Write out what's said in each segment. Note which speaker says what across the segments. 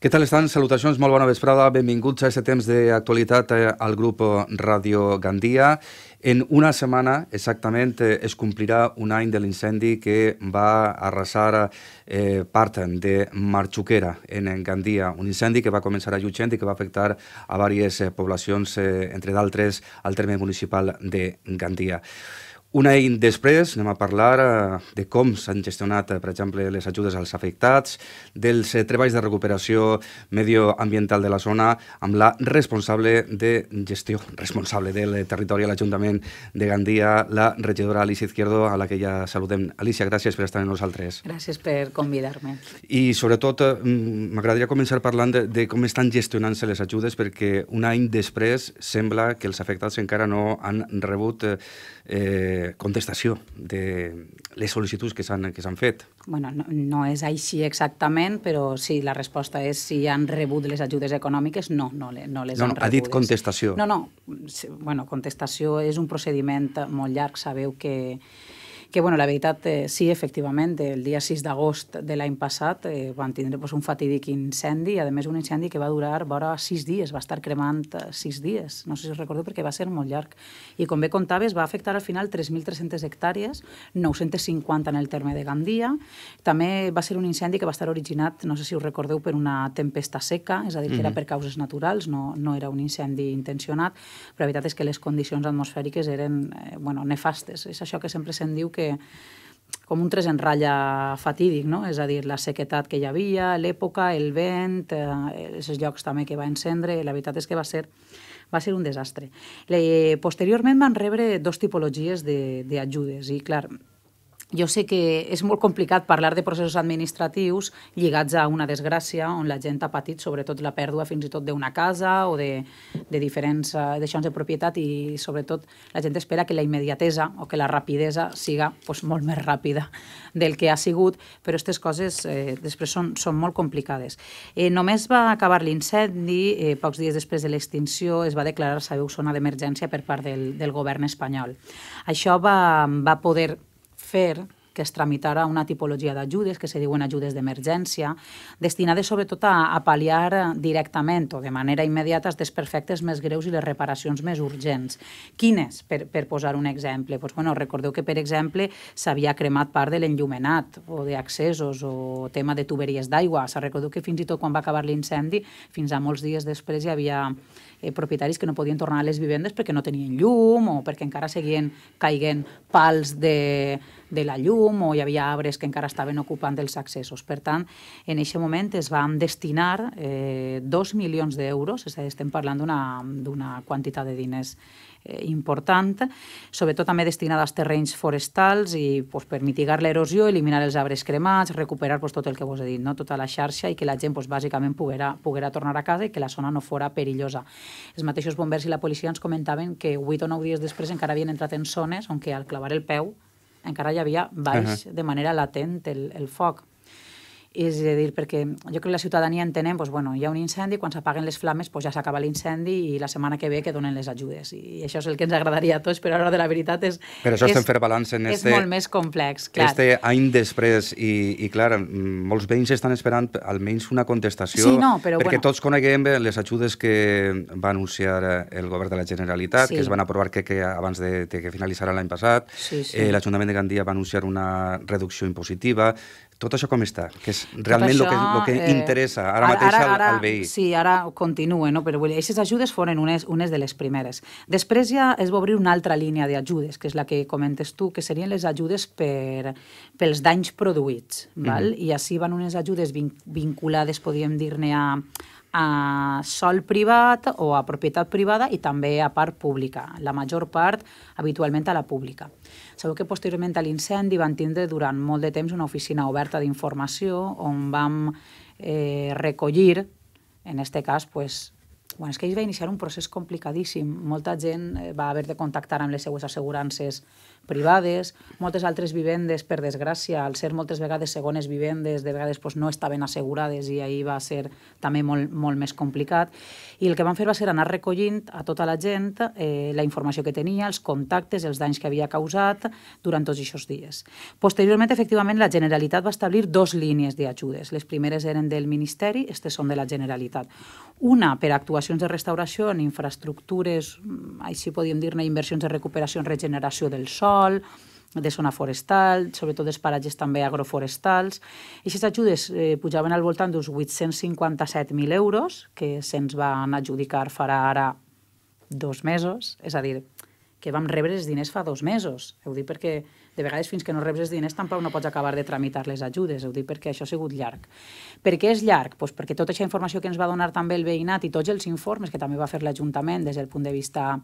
Speaker 1: Què tal estan? Salutacions, molt bona vesprada. Benvinguts a aquest temps d'actualitat eh, al grup Ràdio Gandia. En una setmana, exactament, eh, es complirà un any de l'incendi que va arrasar eh, part de Marxuquera, en Gandia. Un incendi que va començar a Llutxent i que va afectar a diverses poblacions, eh, entre d'altres, al terme municipal de Gandia. Un any després anem a parlar eh, de com s'han gestionat, eh, per exemple, les ajudes als afectats, dels eh, treballs de recuperació medioambiental de la zona amb la responsable de gestió, responsable del territori a l'Ajuntament de Gandia, la regidora Alicia Izquierdo, a la que ja saludem. Alicia, gràcies per estar amb nosaltres.
Speaker 2: Gràcies per convidar-me.
Speaker 1: I sobretot mm, m'agradaria començar parlant de, de com estan gestionant-se les ajudes perquè un any després sembla que els afectats encara no han rebut eh, contestació de les sol·licituds que s'han fet?
Speaker 2: Bueno, no, no és així exactament, però sí, la resposta és si han rebut les ajudes econòmiques, no, no, no les no, han no, Ha dit contestació. No, no, bueno, contestació és un procediment molt llarg, sabeu que que bueno, la veritat, eh, sí, efectivament, el dia 6 d'agost de l'any passat eh, van tindre pues, doncs, un fatídic incendi, a més un incendi que va durar vora 6 dies, va estar cremant 6 eh, dies, no sé si us recordeu perquè va ser molt llarg. I com bé contaves, va afectar al final 3.300 hectàrees, 950 en el terme de Gandia. També va ser un incendi que va estar originat, no sé si us recordeu, per una tempesta seca, és a dir, que era per causes naturals, no, no era un incendi intencionat, però la veritat és que les condicions atmosfèriques eren eh, bueno, nefastes. És això que sempre se'n diu que que com un tres en ratlla fatídic, no? és a dir, la sequetat que hi havia, l'època, el vent, eh, llocs també que va encendre, la veritat és que va ser va ser un desastre. Le, posteriorment van rebre dos tipologies d'ajudes i, clar, jo sé que és molt complicat parlar de processos administratius lligats a una desgràcia on la gent ha patit sobretot la pèrdua fins i tot d'una casa o de, de diferents eh, deixons de propietat i sobretot la gent espera que la immediatesa o que la rapidesa siga pues, doncs, molt més ràpida del que ha sigut, però aquestes coses eh, després són, són molt complicades. Eh, només va acabar l'incendi, eh, pocs dies després de l'extinció es va declarar, sabeu, zona d'emergència per part del, del govern espanyol. Això va, va poder fer que es tramitarà una tipologia d'ajudes, que se diuen ajudes d'emergència, destinades sobretot a, a pal·liar directament o de manera immediata els desperfectes més greus i les reparacions més urgents. Quines? Per, per posar un exemple. Pues, bueno, recordeu que, per exemple, s'havia cremat part de l'enllumenat o d'accessos o tema de tuberies d'aigua. S'ha recordat que fins i tot quan va acabar l'incendi, fins a molts dies després hi havia eh, propietaris que no podien tornar a les vivendes perquè no tenien llum o perquè encara seguien caient pals de, de la llum o hi havia arbres que encara estaven ocupant els accessos. Per tant, en aquest moment es van destinar eh, 2 milions d'euros, estem parlant d'una quantitat de diners Eh, important, sobretot també destinada als terrenys forestals i pues, per mitigar l'erosió, eliminar els arbres cremats, recuperar pues, tot el que vos he dit, no? tota la xarxa i que la gent pues, bàsicament poguera, poguera tornar a casa i que la zona no fora perillosa. Els mateixos bombers i la policia ens comentaven que 8 o 9 dies després encara havien entrat en zones on que al clavar el peu encara hi havia baix uh -huh. de manera latent el, el foc. És a dir, perquè jo crec que la ciutadania entenem, doncs, bueno, hi ha un incendi, quan s'apaguen les flames doncs ja s'acaba l'incendi i la setmana que ve que donen les ajudes. I això és el que ens agradaria a tots, però ara de la veritat és... Per això és, estem fent balanç en este... És molt més complex, clar.
Speaker 1: Este any després, i, i clar, molts veïns estan esperant almenys una contestació, sí, no, però, perquè bueno. tots coneguem eh, les ajudes que va anunciar eh, el govern de la Generalitat, sí. que es van aprovar que, que abans de, de que finalitzara l'any passat, sí, sí. eh, l'Ajuntament de Gandia va anunciar una reducció impositiva, tot això com està? Que doncs realment el que, lo que eh, interessa ara, ara mateix ara, al, al veí. Sí,
Speaker 2: ara continua, no? però vull dir, aquestes ajudes foren unes, unes de les primeres. Després ja es va obrir una altra línia d'ajudes, que és la que comentes tu, que serien les ajudes per, pels danys produïts. Val? Mm -hmm. I així van unes ajudes vinculades, podríem dir-ne, a, a sol privat o a propietat privada i també a part pública, la major part habitualment a la pública. Sabeu que posteriorment a l'incendi van tindre durant molt de temps una oficina oberta d'informació on vam eh, recollir, en aquest cas, pues, bueno, és que ells va iniciar un procés complicadíssim. Molta gent eh, va haver de contactar amb les seues assegurances privades, moltes altres vivendes, per desgràcia, al ser moltes vegades segones vivendes, de vegades pues, no estaven assegurades i ahir va ser també molt, molt més complicat. I el que van fer va ser anar recollint a tota la gent eh, la informació que tenia, els contactes, els danys que havia causat durant tots aquests dies. Posteriorment, efectivament, la Generalitat va establir dos línies d'ajudes. Les primeres eren del Ministeri, aquestes són de la Generalitat. Una per actuacions de restauració en infraestructures, mm, així podíem dir-ne inversions de recuperació en regeneració del sol, sol, de zona forestal, sobretot dels paratges també agroforestals. Aquestes ajudes eh, pujaven al voltant d'uns 857.000 euros, que se'ns van adjudicar farà ara dos mesos, és a dir, que vam rebre els diners fa dos mesos. Heu dit perquè de vegades fins que no reps els diners tampoc no pots acabar de tramitar les ajudes, ho dic perquè això ha sigut llarg. Per què és llarg? Pues perquè tota aquesta informació que ens va donar també el veïnat i tots els informes que també va fer l'Ajuntament des del punt de vista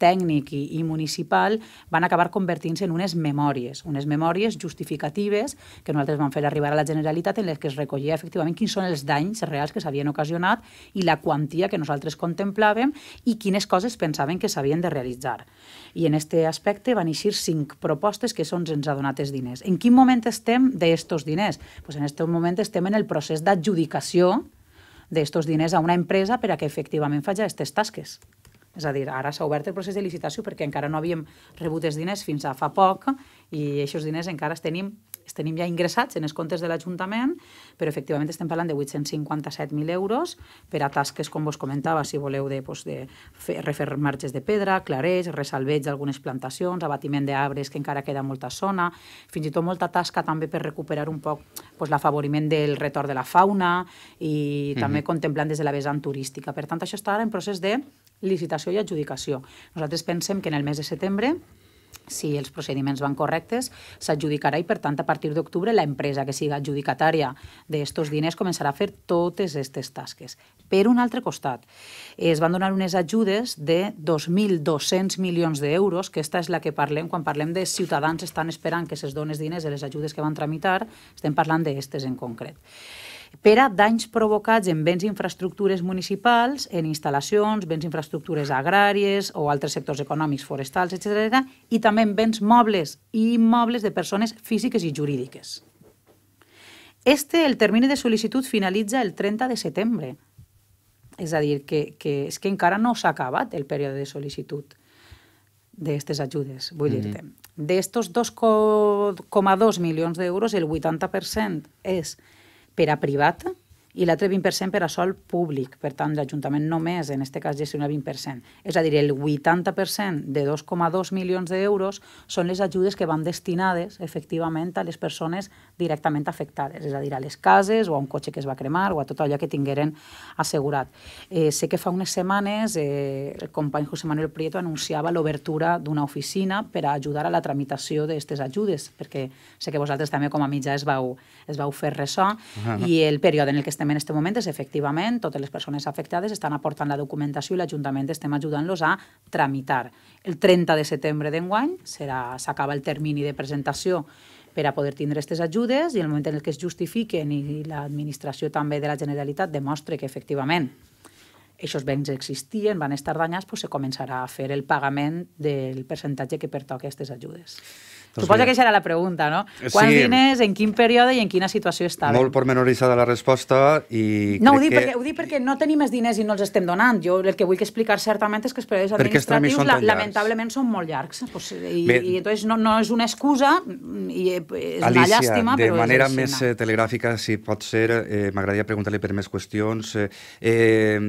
Speaker 2: tècnic i, i municipal van acabar convertint-se en unes memòries, unes memòries justificatives que nosaltres vam fer arribar a la Generalitat en les que es recollia efectivament quins són els danys reals que s'havien ocasionat i la quantia que nosaltres contemplàvem i quines coses pensaven que s'havien de realitzar. I en aquest aspecte van eixir cinc propostes que Sons ens ha donat els diners. En quin moment estem d'aquests diners? Pues en aquest moment estem en el procés d'adjudicació d'estos diners a una empresa per a que efectivament faci aquestes tasques. És a dir, ara s'ha obert el procés de licitació perquè encara no havíem rebut els diners fins a fa poc i aquests diners encara els tenim els tenim ja ingressats en els comptes de l'Ajuntament, però efectivament estem parlant de 857.000 euros per a tasques, com vos comentava, si voleu, de, pues, de fer, refer marges de pedra, clareix, resalveig d'algunes plantacions, abatiment d'arbres que encara queda molta zona, fins i tot molta tasca també per recuperar un poc pues, l'afavoriment del retorn de la fauna i mm -hmm. també contemplant des de la vessant turística. Per tant, això està ara en procés de licitació i adjudicació. Nosaltres pensem que en el mes de setembre si els procediments van correctes, s'adjudicarà i, per tant, a partir d'octubre, la empresa que siga adjudicatària d'aquests diners començarà a fer totes aquestes tasques. Per un altre costat, es van donar unes ajudes de 2.200 milions d'euros, que esta és la que parlem quan parlem de ciutadans estan esperant que se'ls donen diners de les ajudes que van tramitar, estem parlant d'aquestes en concret per a danys provocats en béns i infraestructures municipals, en instal·lacions, béns i infraestructures agràries o altres sectors econòmics, forestals, etc i també en béns mobles i immobles de persones físiques i jurídiques. Este, el termini de sol·licitud finalitza el 30 de setembre. És a dir, que, que és que encara no s'ha acabat el període de sol·licitud d'aquestes ajudes, vull mm -hmm. dir-te. D'estos 2,2 milions d'euros, el 80% és pera privata i l'altre 20% per a sol públic. Per tant, l'Ajuntament només, en aquest cas, gestiona 20%. És a dir, el 80% de 2,2 milions d'euros són les ajudes que van destinades, efectivament, a les persones directament afectades, és a dir, a les cases o a un cotxe que es va cremar o a tot allò que tingueren assegurat. Eh, sé que fa unes setmanes eh, el company José Manuel Prieto anunciava l'obertura d'una oficina per a ajudar a la tramitació d'aquestes ajudes, perquè sé que vosaltres també com a mitjà es vau, es vau fer ressò uh ah. -huh. i el període en el que estem estem en aquest moment és, efectivament, totes les persones afectades estan aportant la documentació i l'Ajuntament estem ajudant-los a tramitar. El 30 de setembre d'enguany s'acaba el termini de presentació per a poder tindre aquestes ajudes i en el moment en què es justifiquen i l'administració també de la Generalitat demostra que efectivament aquests béns existien, van estar danyats, doncs se començarà a fer el pagament del percentatge que pertoca a aquestes ajudes. Doncs Suposo mira. que era la pregunta, no? Eh, Quants sí. diners, en quin període i en quina situació estava? Molt
Speaker 1: pormenoritzada la resposta i... No, ho dic, que... perquè, ho
Speaker 2: dic perquè no tenim més diners i no els estem donant. Jo el que vull que explicar certament és que els períodes administratius són la, lamentablement són molt llargs. Pues, i, Bé, i, entonces no, no és una excusa i eh, és Alicia, una llàstima, de però de manera més
Speaker 1: eh, telegràfica, si pot ser, eh, m'agradaria preguntar-li per més qüestions. Eh, eh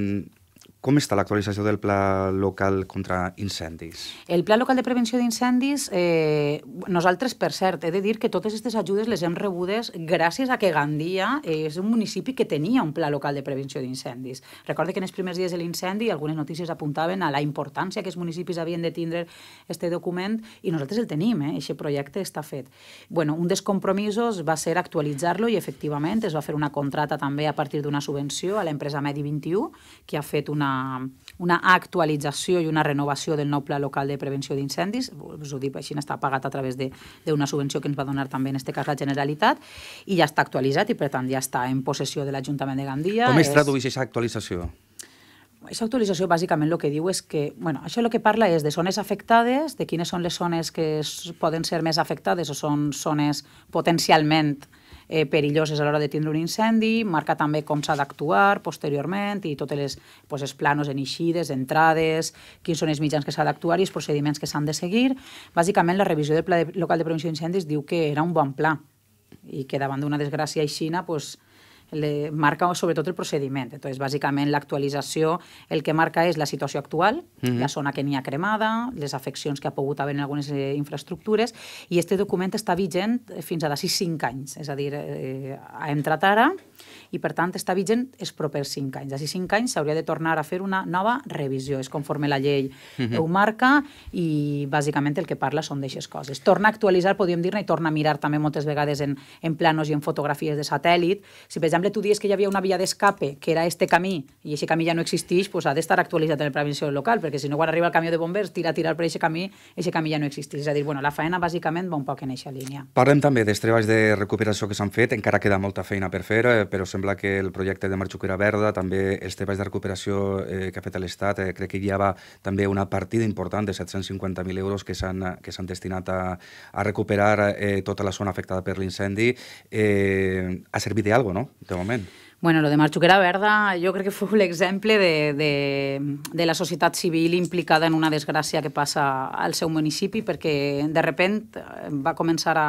Speaker 1: com està l'actualització del Pla Local contra Incendis?
Speaker 2: El Pla Local de Prevenció d'Incendis, eh, nosaltres, per cert, he de dir que totes aquestes ajudes les hem rebudes gràcies a que Gandia és un municipi que tenia un Pla Local de Prevenció d'Incendis. Recorde que en els primers dies de l'incendi algunes notícies apuntaven a la importància que els municipis havien de tindre aquest document i nosaltres el tenim, eh? Aquest projecte està fet. Bueno, un dels compromisos va ser actualitzar-lo i, efectivament, es va fer una contrata també a partir d'una subvenció a l'empresa Medi 21, que ha fet una una actualització i una renovació del nou Pla Local de Prevenció d'Incendis, us ho dic, així està pagat a través d'una subvenció que ens va donar també, en aquest cas, la Generalitat, i ja està actualitzat i, per tant, ja està en possessió de l'Ajuntament de Gandia. Com es tradueix
Speaker 1: aquesta actualització?
Speaker 2: Aquesta actualització bàsicament el que diu és que, bueno, això el que parla és de zones afectades, de quines són les zones que es poden ser més afectades o són zones potencialment afectades eh, perilloses a l'hora de tindre un incendi, marca també com s'ha d'actuar posteriorment i totes les pues, els planos en eixides, entrades, quins són els mitjans que s'ha d'actuar i els procediments que s'han de seguir. Bàsicament, la revisió del Pla de, Local de Prevenció d'Incendis diu que era un bon pla i que davant d'una desgràcia aixina, doncs, pues, le marca sobretot el procediment. Entonces, bàsicament, l'actualització el que marca és la situació actual, mm -hmm. la zona que n'hi ha cremada, les afeccions que ha pogut haver en algunes eh, infraestructures, i este document està vigent eh, fins a d'ací 5 anys. És a dir, eh, ha entrat ara i, per tant, està vigent els propers 5 anys. D'ací 5 anys s'hauria de tornar a fer una nova revisió. És conforme la llei mm -hmm. ho marca i, bàsicament, el que parla són d'aixes coses. Torna a actualitzar, podríem dir-ne, i torna a mirar també moltes vegades en, en planos i en fotografies de satèl·lit. Si, per exemple, exemple, tu dies que hi havia una via d'escape, que era este camí, i aquest camí ja no existeix, doncs ha d'estar actualitzat en el prevenció local, perquè si no, quan arriba el camió de bombers, tira, tirar per aquest camí, aquest camí ja no existeix. És a dir, bueno, la feina, bàsicament va un poc en aquesta línia.
Speaker 1: Parlem també dels treballs de recuperació que s'han fet, encara queda molta feina per fer, eh, però sembla que el projecte de Marxuquera Verda, també els treballs de recuperació eh, que ha fet l'Estat, eh, crec que hi havia també una partida important de 750.000 euros que s'han destinat a, a recuperar eh, tota la zona afectada per l'incendi. Eh, ha servit cosa, no?, este moment?
Speaker 2: Bueno, lo de Marxuquera Verda jo crec que fou l'exemple de, de, de la societat civil implicada en una desgràcia que passa al seu municipi perquè de repent va començar a,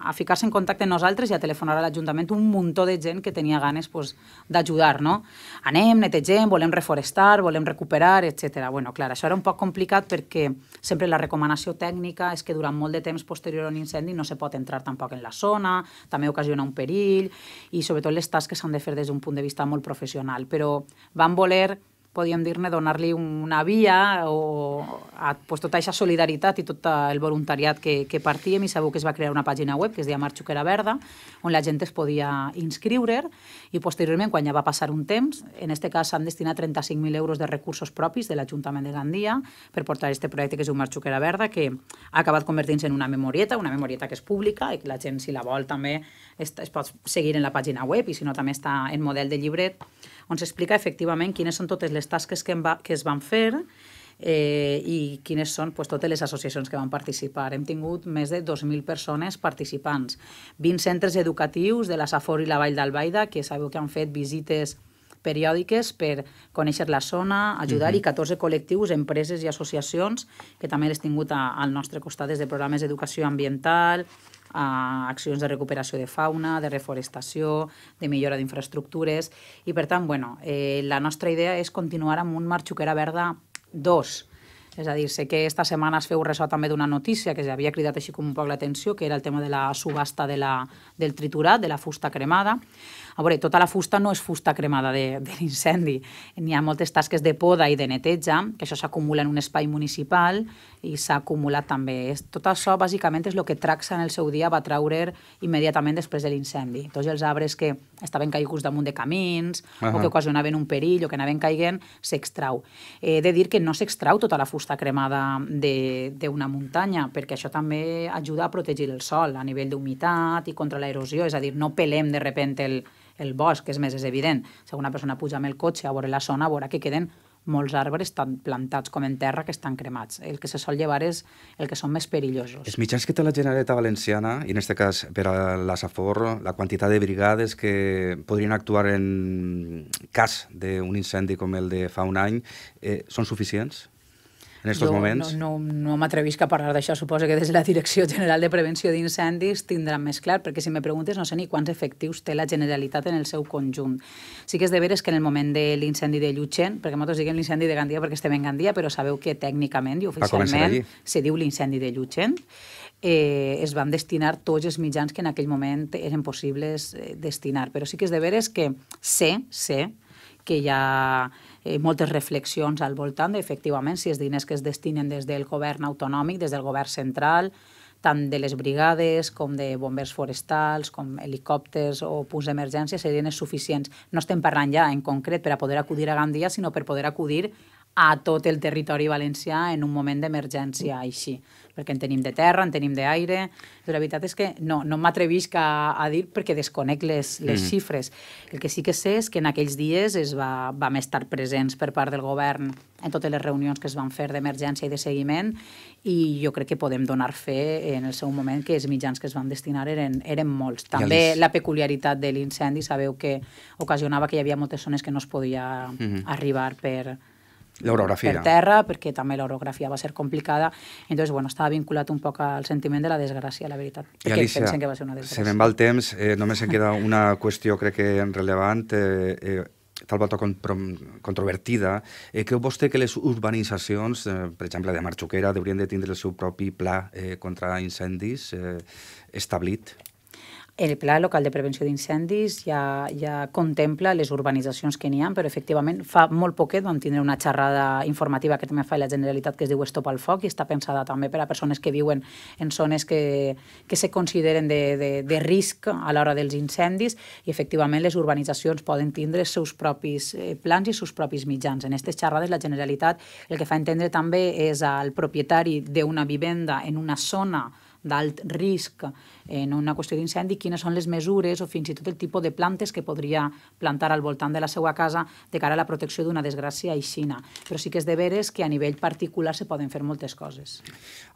Speaker 2: a ficar-se en contacte amb nosaltres i a telefonar a l'Ajuntament un muntó de gent que tenia ganes pues, d'ajudar, no? Anem, netegem, volem reforestar, volem recuperar, etc. Bueno, clar, això era un poc complicat perquè sempre la recomanació tècnica és que durant molt de temps posterior a un incendi no se pot entrar tampoc en la zona, també ocasiona un perill i sobretot les tasques s'han de fer des d'un punt de vista molt professional, però van voler podíem dir-ne, donar-li una via o a, pues, tota aquesta solidaritat i tot el voluntariat que, que partíem i segur que es va crear una pàgina web que es deia Marxuquera Verda, on la gent es podia inscriure i posteriorment, quan ja va passar un temps, en aquest cas s'han destinat 35.000 euros de recursos propis de l'Ajuntament de Gandia per portar aquest projecte que és un Marxuquera Verda que ha acabat convertint-se en una memorieta, una memorieta que és pública i que la gent, si la vol, també es, es pot seguir en la pàgina web i si no també està en model de llibret on s'explica efectivament quines són totes les les tasques que, va, que es van fer eh, i quines són pues, totes les associacions que van participar. Hem tingut més de 2.000 persones participants, 20 centres educatius de la Safor i la Vall d'Albaida, que sabeu que han fet visites periòdiques per conèixer la zona, ajudar, uh -huh. i 14 mhm. col·lectius, empreses i associacions que també les tingut a, al nostre costat des de programes d'educació ambiental, a accions de recuperació de fauna, de reforestació, de millora d'infraestructures i per tant, bueno, eh, la nostra idea és continuar amb un Marxuquera Verda 2, és a dir, sé que esta setmana es feu ressò també d'una notícia que ja havia cridat així com un poc l'atenció, que era el tema de la subhasta de la, del triturat, de la fusta cremada. A veure, tota la fusta no és fusta cremada de, de l'incendi. N'hi ha moltes tasques de poda i de neteja, que això s'acumula en un espai municipal i s'ha acumulat també. Tot això, bàsicament, és el que Traxa en el seu dia va traure immediatament després de l'incendi. Tots els arbres que estaven caiguts damunt de camins, uh -huh. o que ocasionaven un perill, o que anaven caiguent, s'extrau. He de dir que no s'extrau tota la fusta està cremada d'una muntanya, perquè això també ajuda a protegir el sol a nivell d'humitat i contra l'erosió, és a dir, no pelem de repente el, el bosc, que és més és evident. Si una persona puja amb el cotxe a veure la zona, veurà que queden molts arbres tan plantats com en terra que estan cremats. El que se sol llevar és el que són més perillosos.
Speaker 1: Els mitjans que té la Generalitat Valenciana, i en aquest cas per a la SAFOR, la quantitat de brigades que podrien actuar en cas d'un incendi com el de fa un any, eh, són suficients? en estos jo moments?
Speaker 2: No, no, no m'atrevisc a parlar d'això. Suposo que des de la Direcció General de Prevenció d'Incendis tindran més clar, perquè si me preguntes no sé ni quants efectius té la Generalitat en el seu conjunt. Sí que és de veres que en el moment de l'incendi de Llutxent, perquè nosaltres diguem l'incendi de Gandia perquè estem en Gandia, però sabeu que tècnicament i oficialment se diu l'incendi de Llutxent, eh, es van destinar tots els mitjans que en aquell moment eren possibles eh, destinar. Però sí que és de veres que sé, sé, que hi ha eh, moltes reflexions al voltant d'efectivament si els diners que es destinen des del govern autonòmic, des del govern central, tant de les brigades com de bombers forestals, com helicòpters o punts d'emergència, serien suficients. No estem parlant ja en concret per a poder acudir a Gandia, sinó per poder acudir a tot el territori valencià en un moment d'emergència així, perquè en tenim de terra, en tenim d'aire... La veritat és que no, no m'atrevisc a, a dir perquè desconec les, les mm. xifres. El que sí que sé és que en aquells dies es va, vam estar presents per part del govern en totes les reunions que es van fer d'emergència i de seguiment i jo crec que podem donar fe en el seu moment que els mitjans que es van destinar eren, eren molts. També ja la peculiaritat de l'incendi, sabeu que ocasionava que hi havia moltes zones que no es podia mm -hmm. arribar per, l'orografia. per terra, perquè també l'orografia va ser complicada. Entonces, bueno, estava vinculat un poc al sentiment de la desgràcia, la veritat. I perquè Alicia, pensen que va ser una desgràcia. se me'n va
Speaker 1: el temps, eh, només em queda una qüestió crec que rellevant, eh, eh, tal volta controvertida, eh, creu vostè que les urbanitzacions, eh, per exemple, de Marxuquera, haurien de tindre el seu propi pla eh, contra incendis eh, establit?
Speaker 2: El Pla Local de Prevenció d'Incendis ja, ja contempla les urbanitzacions que n'hi ha, però efectivament fa molt poquet vam tindre una xerrada informativa que també fa la Generalitat que es diu Estop al Foc i està pensada també per a persones que viuen en zones que, que se consideren de, de, de risc a l'hora dels incendis i efectivament les urbanitzacions poden tindre els seus propis eh, plans i els seus propis mitjans. En aquestes xerrades la Generalitat el que fa entendre també és al propietari d'una vivenda en una zona d'alt risc en una qüestió d'incendi, quines són les mesures o fins i tot el tipus de plantes que podria plantar al voltant de la seva casa de cara a la protecció d'una desgràcia Xina. Però sí que és de veres que a nivell particular se poden fer moltes coses.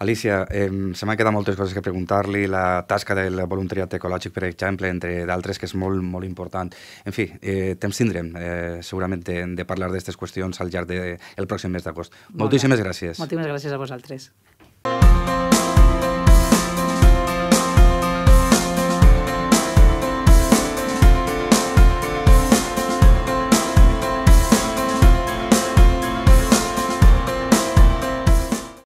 Speaker 1: Alicia, eh, se m'han quedat moltes coses que preguntar-li, la tasca del voluntariat ecològic, per exemple, entre d'altres, que és molt, molt important. En fi, eh, temps tindrem, eh, segurament, de, de parlar d'aquestes qüestions al llarg del de, el pròxim mes d'agost. Moltíssimes gràcies. Moltíssimes
Speaker 2: gràcies a vosaltres.